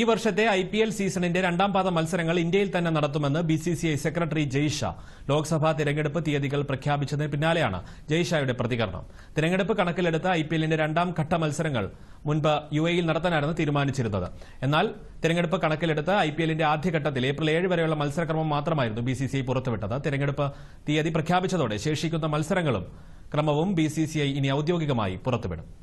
ഈ വർഷത്തെ I P L സീസണിന്റെ രണ്ടാം പാദ മത്സരങ്ങൾ ഇന്ത്യയിൽ തന്നെ നടത്തുമെന്ന് B C C I secretary Jay Shah Lok Sabha തിരഞ്ഞെടുപ്പ് തീയതികൾ പ്രഖ്യാപിച്ചതിന് പിന്നാലെയാണ് ജയ്ഷായുടെ പ്രതികരണം തിരഞ്ഞെടുപ്പ് കണക്കിലെടുത്ത ഐ പി എല്ലിന്റെ രണ്ടാം ഘട്ട മത്സരങ്ങൾ മുൻപ് യു എയിൽ നടത്താനായിരുന്നു തീരുമാനിച്ചിരുന്നത് എന്നാൽ തിരഞ്ഞെടുപ്പ് കണക്കിലെടുത്ത് ഐ പി എല്ലിന്റെ ആദ്യഘട്ടത്തിൽ ഏപ്രിൽ ഏഴ് വരെയുള്ള മത്സരക്രമം മാത്രമായിരുന്നു ബി സി സി ഐ പുറത്തുവിട്ടത് തിരഞ്ഞെടുപ്പ് തീയതി പ്രഖ്യാപിച്ചതോടെ ശേഷിക്കുന്ന മത്സരങ്ങളും ക്രമവും ബി സി സി ഐ ഇനി ഔദ്യോഗികമായി പുറത്തുവിടും